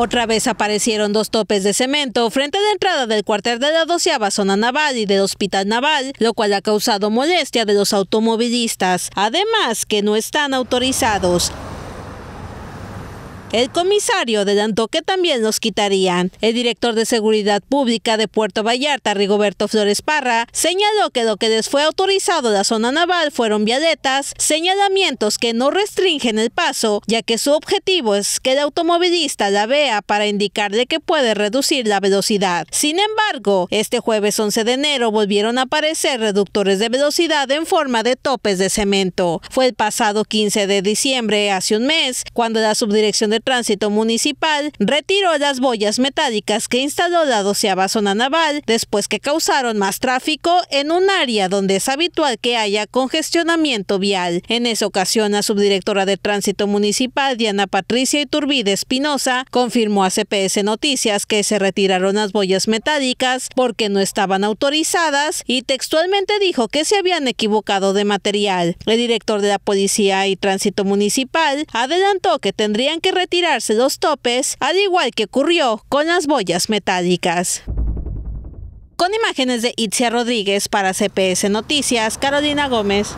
Otra vez aparecieron dos topes de cemento frente a la entrada del cuartel de la doceava zona naval y del hospital naval, lo cual ha causado molestia de los automovilistas, además que no están autorizados. El comisario adelantó que también los quitarían. El director de Seguridad Pública de Puerto Vallarta, Rigoberto Flores Parra, señaló que lo que les fue autorizado la zona naval fueron vialetas, señalamientos que no restringen el paso, ya que su objetivo es que el automovilista la vea para indicarle que puede reducir la velocidad. Sin embargo, este jueves 11 de enero volvieron a aparecer reductores de velocidad en forma de topes de cemento. Fue el pasado 15 de diciembre, hace un mes, cuando la subdirección de Tránsito Municipal retiró las boyas metálicas que instaló la doceava zona naval después que causaron más tráfico en un área donde es habitual que haya congestionamiento vial. En esa ocasión, la subdirectora de Tránsito Municipal, Diana Patricia Iturbide Espinosa, confirmó a CPS Noticias que se retiraron las boyas metálicas porque no estaban autorizadas y textualmente dijo que se habían equivocado de material. El director de la Policía y Tránsito Municipal adelantó que tendrían que tirarse los topes, al igual que ocurrió con las boyas metálicas. Con imágenes de Itzia Rodríguez para CPS Noticias, Carolina Gómez.